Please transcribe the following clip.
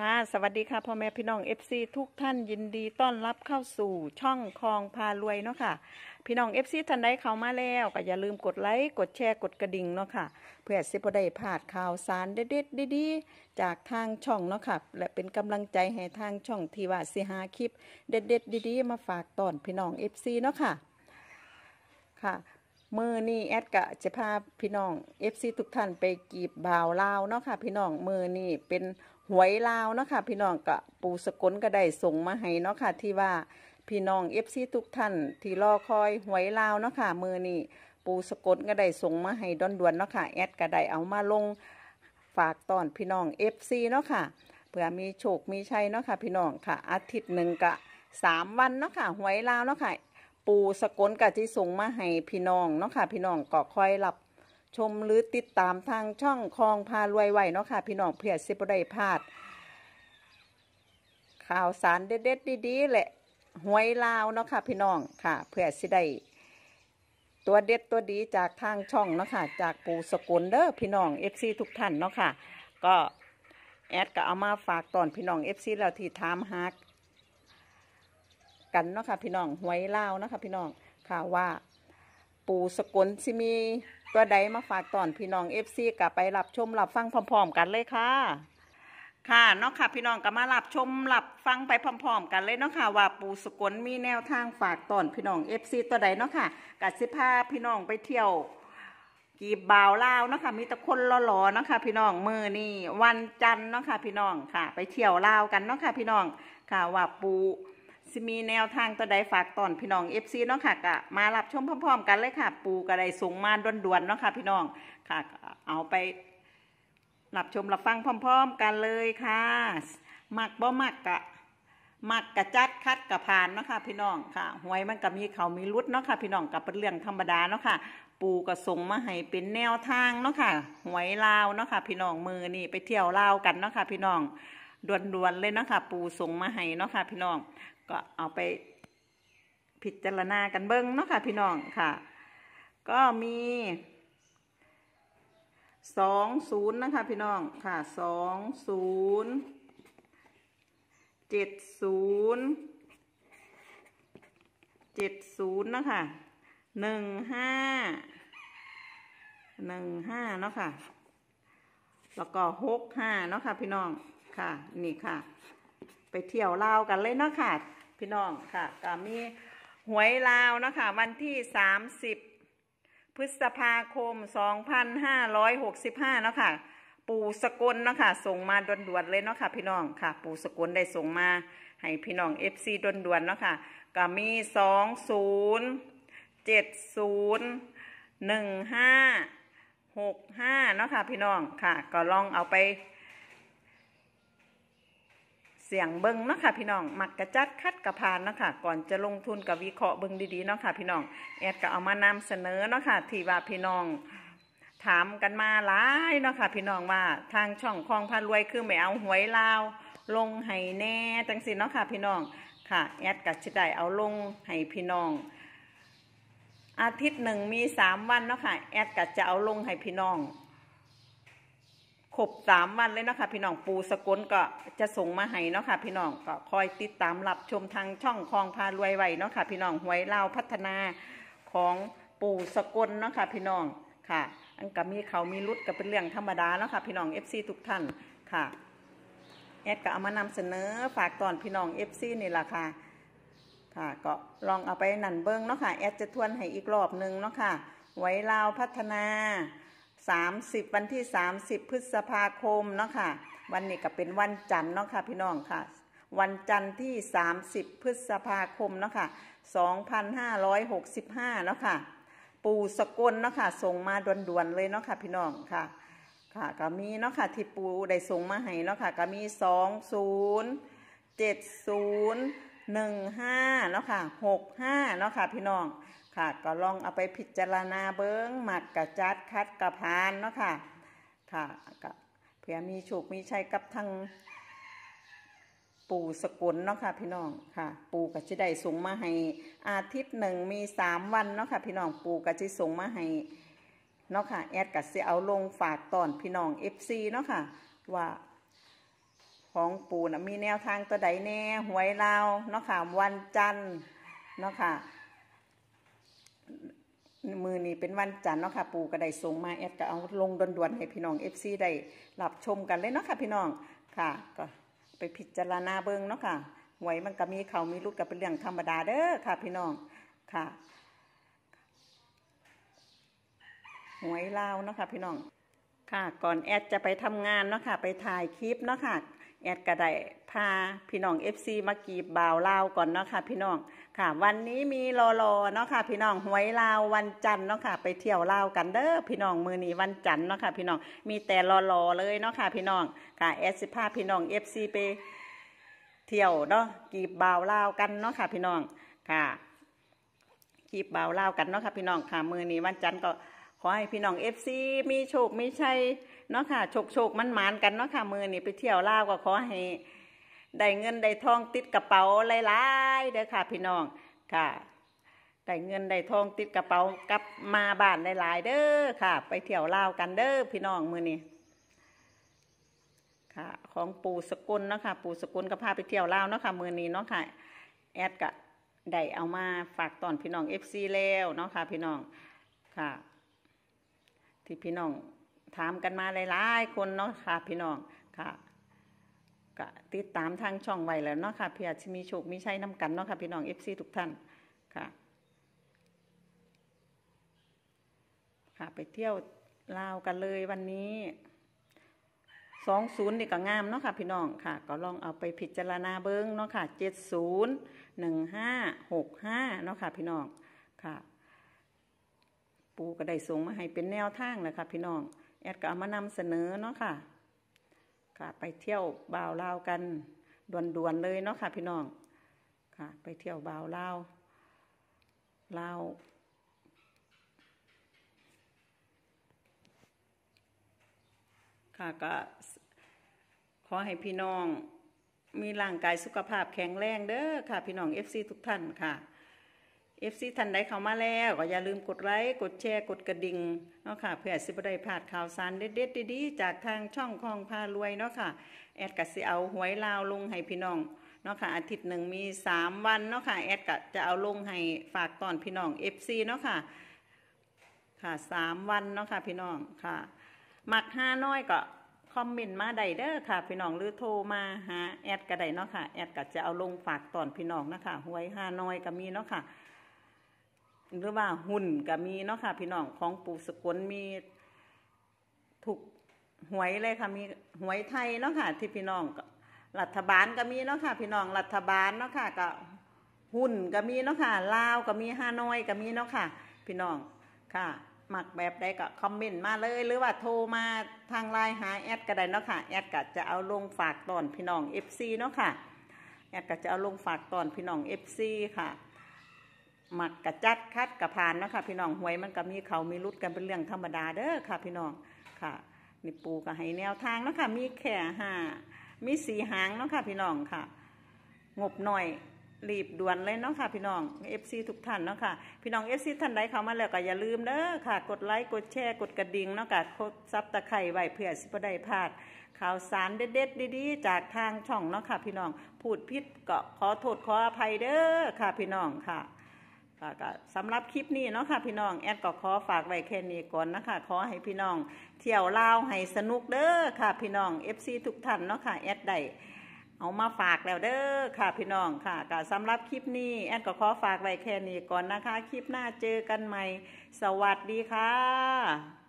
ค่ะ สวัสดีค่ะ พ่อแม่พี่น้อง FC ทุกท่านยินดีต้อนรับเข้าสู่ช่องคลองพารวยเนาะค่ะ พี่น้อง FC ท่านใดเข้ามาแล้วก็อย่าลืมกดไลค์กดแชร์ กดกระดิ่งเนาะค่ะเพื่อสิบได้พลาดข่าว สารเด็ดๆดีๆจากทางช่องเนาะค่ะและเป็นกำลังใจให้ทางช่องทีว่าสิหาคลิป เด็ดๆดีๆ มาฝากตอนพี่น้อง FC เนาะค่ะค่ะ มือนี่แอดกะจะพาพี่น้อง FC ทุกท่านไปกีบบ่าวลาวเนาะค่ะพี่น้องมือนี่เป็นหวยลาวเนาะค่ะพี่น้องกะปูสกลก็ได้ส่งมาให้เนาะค่ะที่ว่าพี่น้องเอฟซีทุกท่านที่รอ คอยหวยลาวเนาะค่ะมือนี่ปูสกลก็ได้ส่งมาให้ดวนดวนเนาะค่ะแอดก็ได้เอามาลง ฝากตอนพี่น้องเอฟซีเนาะค่ะเผื่อมีโชคมีชัยเนาะค่ะพี่น้องค่ะอาทิตย์หนึ่งกะสามวันเนาะค่ะหวยลาวเนาะค่ะปูสกลกะที่ส่งมาให้พี่น้องเนาะค่ะพี่น้องก็คอยรับชมหรือติดตามทางช่องคลองพารวยไว้เนาะค่ะพี่น้องเพื่อสิุได้พลาดข่าวสารเด็ดๆดีๆแหละหวยลาวเนาะค่ะพี่น้องค่ะเพื่อสิได้ตัวเด็ดตัวดีจากทางช่องเนาะค่ะจากปูสกุลเด้อพี่น้องเอฟซีทุกท่านเนาะค่ะก็แอดก็เอามาฝากตอนพี่น้องเอฟซีเราที่ถามฮักกันเนาะค่ะพี่น้องหวยลาวเนาะค่ะพี่น้องค่ะว่าปูสกลสิมีตัวใดมาฝากตอนพี่น้องเอฟซีกับไปรับชมรับฟังพร้อม ๆ กันเลยค่ะ ค่ะนนองค่ะ พี่น้องก็มารับชมรับฟังไปพร้อมๆกันเลยนนอะค่ะว่าปูสกลมีแนวทางฝากตอนพี่น้องเอฟซีตัวใดนนอะค่ะกับสิ้าพี่น้องไปเที่ยว กีบบาวลาว้นงะค่ะ มีแต่คนหล่อๆเนาะค่ะพี่น้องมือนี่วันจันทร์เนะค่ะ พี่น้องค่ะ ไปเที่ยวลาวกันนนอะค่ะ พี่น้องค่ะว่าปูสิมีแนวทางตัวใดฝากตอนพี่น้องเอฟซีเนาะค่ะกะมารับชมพร้อม ๆ กันเลยค่ะ ปูกระไดส่งมาด่วนๆเนาะค่ะพี่น้องค่ะเอาไปรับชมรับฟังพร้อม ๆ กันเลยค่ะมักบ่มักกะมักกะจัดคัดกะผ่านเนาะค่ะพี่น้องค่ะหวยมันก็มีเขามีรุดเนาะค่ะพี่น้องกับเป็นเรื่องธรรมดาเนาะค่ะปูกระส่งมาให้เป็นแนวทางเนาะค่ะหวยลาวเนาะค่ะพี่น้องมือนี่ไปเที่ยวลาวกันเนาะค่ะพี่น้องด่วนๆเลยเนาะค่ะปูส่งมาให้เนาะค่ะพี่น้อง็เอาไปพิจารณากันเบิ้งเนาะค่ะพี่น้องค่ะ ก็มีสองศูนย์นะคะพี่น้องค่ะสองศูนย์เจ็ดศูนย์เจ็ดศูนย์นะคะหนึ่งห้าหนึ่งห้าเนาะค่ะ แล้วก็หกห้าเนาะค่ะพี่น้องค่ะ นี่ค่ะ ไปเที่ยวเล่ากันเลยเนาะค่ะพี่น้องค่ะก็มีหวยลาวนะคะวันที่ 30 พฤษภาคม 2565นะคะปู่สกลนะคะส่งมาด่วนๆเลยเนาะค่ะพี่น้องค่ะปู่สกลได้ส่งมาให้พี่น้อง FC ด่วนๆเนาะค่ะก็มี 2 0 7 0 1 5 6 5เนาะค่ะพี่น้องค่ะก็ลองเอาไปเสียงเบิ้งเนาะค่ะพี่น้องมักกระจัดคัดกระพานเนาะค่ะก่อนจะลงทุนกับวิเคราะห์เบิ้งดีๆเนาะค่ะพี่น้องแอดก็เอามานำเสนอเนาะค่ะที่ว่าพี่น้อง ถามกันมาหลายเนาะค่ะพี่น้องว่าทางช่องคลองพารวยคือไม่เอาหวยลาว ลงไห้แน่ จังสิเนาะค่ะพี่น้องค่ะ แอดก็จะได้เอาลงให้พี่น้อง อาทิตย์หนึ่งมีสามวันเนาะค่ะแอดก็จะเอาลงให้พี่น้องครบสามวันเลยเนาะค่ะพี่น้องปูสกุลก็จะส่งมาให้เนาะค่ะพี่น้องก็คอยติดตามรับชมทางช่องคลองพารวยไว้เนาะค่ะ พี่น้องหวยเล่าพัฒนาของปูสกุลเนาะค่ะพี่น้องค่ะอันกับมีเขามีรุดกับเป็นเรื่องธรรมดาเนาะค่ะพี่น้องเอฟซีทุกท่านค่ะแอดก็เอามานำเสนอฝากตอนพี่น้องเอฟซีนี่แหละค่ะ ค่ะ ก็ลองเอาไปนั่นเบิ้งเนาะค่ะ แอดจะทวนให้อีกรอบนึงเนาะค่ะ ไว้ลาวพัฒนา30 วันที่ 30 พฤษภาคมเนาะค่ะวันนี้ก็เป็นวันจันทร์เนาะค่ะพี่น้องค่ะ วันจันทร์ที่ 30 พฤษภาคมเนาะค่ะ2565เนาะค่ะปู่สกลเนาะค่ะส่งมาด่วนๆเลยเนาะค่ะพี่น้องค่ะค่ะก็มีเนาะค่ะที่ปู่ได้ส่งมาให้เนาะค่ะก็มี 20 7 0หนึ่งห้าเนาะค่ะหกห้าเนาะค่ะพี่น้องค่ะ ก็ลองเอาไปพิจารณาเบิ้งหมักกระจัดคัดกระพานเนาะค่ะ ค่ะกับเพื่อมีโชคมีชัยกับทางปู่สกุลเนาะค่ะพี่น้องค่ะ ปู่กะจิได้สูงมาให้ อาทิตย์หนึ่งมีสามวันเนาะค่ะ พี่น้องปู่กะจิสูงมาให้เนาะค่ะ แอดกะสิเอาลงฝากตอนพี่น้องเอฟซีเนาะค่ะว่าของปูนะมีแนวทางตัวใดแน่หวยลาวเนาะค่ะ วันจันทร์เนาะค่ะ มือนี้เป็นวันจันทร์เนาะค่ะปูกระไดส่งมาแอดก็เอาลงด่วนๆให้พี่น้องเอฟซีได้รับชมกันเลยเนาะค่ะ พี่น้องค่ะ ก็ไปพิจารณาเบิ้งเนาะค่ะหวยมันก็มีเขามีรุดก็เป็นเรื่องธรรมดาเด้อค่ะ พี่น้องค่ะหวยลาวเนาะค่ะพี่น้องค่ะก่อนแอดจะไปทำงานเนาะค่ะ ไปถ่ายคลิปเนาะค่ะ แอดก็ได้พาพี่น้องเอฟซีมากีบบ่าวลาวก่อนเนาะค่ะพี่น้อง ค่ะ วันนี้มีรอรอเนาะค่ะพี่น้องหวยลาววันจันทร์เนาะค่ะไปเที่ยวลาวกันเด้อพี่น้องมือนี้วันจันทร์เนาะค่ะพี่น้องมีแต่รอรอเลยเนาะค่ะพี่น้อง ค่ะแอดสิพาพี่น้องเอฟซีไปเที่ยวเนาะกีบบ่าวลาวกันเนาะค่ะพี่น้อง ค่ะกีบบ่าวลาวกันเนาะค่ะพี่น้องค่ะมือนี้วันจันทร์ก็ขอให้พี่น้องเอฟซีมีโชคมีชัยเนาะค่ะโชคโชคมันหมานกันเนาะค่ะ มือนี่ไปเที่ยวลาวก็ขอให้ได้เงินได้ทองติดกระเป๋าหลายๆเด้อค่ะ พี่น้องค่ะได้เงินได้ทองติดกระเป๋ากลับมาบ้านหลายๆเด้อค่ะ ไปเที่ยวลาวกันเด้อพี่น้องมือนี่ค่ะของปู่สกุลเนาะค่ะปู่สกุลก็พาไปเที่ยวลาวเนาะค่ะมือนี้เนาะค่ะแอดกะได้เอามาฝากตอนพี่น้องเอฟซีแล้วเนาะค่ะพี่น้องค่ะที่พี่น้องถามกันมา หลายๆคนเนาะค่ะ พี่น้องค่ะก็ติดตามทางช่องไว้แล้วเนาะค่ะเพี่อจชมีโชคมีใช้น้ากันเนาะค่ะพี่น้องเอฟซีทุกท่านค่ะ ค่ะ ไปเที่ยวลาวกันเลยวันนี้สองศูนย์นี่ก็งามเนาะค่ะ พี่น้องค่ะ ก็ลองเอาไปพิจารณาเบิ้งเนาะค่ะเจ็ดศูนย์หนึ่งห้าหกห้าเนาะค่ะ พี่น้องค่ะปูก็ได้ส่งมาให้เป็นแนวทางนะคะพี่น้องแอดก็เอามานำเสนอเนาะค่ะค่ะ ไปเที่ยวบ่าวลาวกันด่วนๆเลยเนาะค่ะพี่น้อง ค่ะไปเที่ยวบ่าวลาว ลาว ค่ะก็ขอให้พี่น้องมีร่างกายสุขภาพแข็งแรงเด้อค่ะ พี่น้องเอฟซีทุกท่านค่ะ FC ท่านใดเข้ามาแล้วก็อย่าลืมกดไลค์กดแชร์ กดกระดิ่งเนาะค่ะเพื่อสิบได้พลาดข่าวสารเด็ดๆดีๆ จากทางช่องคองพารวยเนาะค่ะ แอดกัสิเอาหวยลาวลงให้พี่น้องเนาะค่ะ อาทิตย์หนึ่งมี 3 วันเนาะค่ะ แอดก็จะเอาลงให้ฝากตอนพี่น้อง FC เนาะค่ะค่ะสามวันเนาะค่ะ พี่น้องค่ะหมักห้าน้อยก็คอมเมนต์มาได้เด้อค่ะ พี่น้องหรือโทรมาหาแอดก็ได้เนาะค่ะ แอดก็จะเอาลงฝากตอนพี่น้องนะคะ หวยห้าน้อยก็มีเนาะค่ะหรือว่าหุ่นก็มีเนาะค่ะพี่น้องของปู่สกุลมี ถูกหวยเลยค่ะมีหวยไทยเนาะค่ะที่พี่น้อง รัฐบาลก็มีเนาะค่ะ พี่น้องรัฐบาลเนาะค่ะก็หุ่นก็มีเนาะค่ะลาวก็มีฮานอยก็มีเนาะค่ะพี่น้องค่ะหมักแบบใดก็คอมเมนต์มาเลย หรือว่าโทรมาทางไลน์หาแอดก็ได้เนาะค่ะแอดก็จะเอาลงฝากตอนพี่น้องเอฟซีเนาะค่ะแอดก็จะเอาลงฝากตอนพี่น้องเอฟซีค่ะหมักกระจัดคัดกระพานนะคะพี่น้องหวยมันก็มีเขามีรุดกันเป็นเรื่องธรรมดาเด้อค่ะ พี่น้องค่ะนี่ปูกับให้แนวทางนะคะมีแข่ห้ามีสีหางเนาะค่ะพี่น้องค่ะ งบหน่อยรีบด่วนเลยเนาะค่ะพี่น้องเอฟซีทุกท่านเนาะค่ะพี่น้องเอฟซีท่านใดเข้ามาแล้วก็อย่าลืมเด้อค่ะกดไลค์ กดแชร์ กดกระดิ่งเนาะค่ะกดซับตะไคร่ไว้เพื่อสิบได้พลาดข่าวสารเด็ดๆดีๆ จากทางช่องเนาะค่ะพี่น้อง พูดพิษก็ขอโทษขออภัยเด้อค่ะ พี่น้องค่ะค่ะก็สำหรับคลิปนี้เนาะค่ะพี่น้องแอดก็ขอฝากไว้แค่นี้ก่อนนะคะ ขอให้พี่น้อง เที่ยวเล่าให้สนุกเด้อค่ะพี่น้องเอฟซีทุกท่านเนาะค่ะแอดได้เอามาฝากแล้วเด้อค่ะพี่น้องค่ะก็สำหรับคลิปนี้แอดก็ขอฝากไว้แค่นี้ก่อนนะคะ คลิปหน้าเจอกันใหม่ สวัสดีค่ะ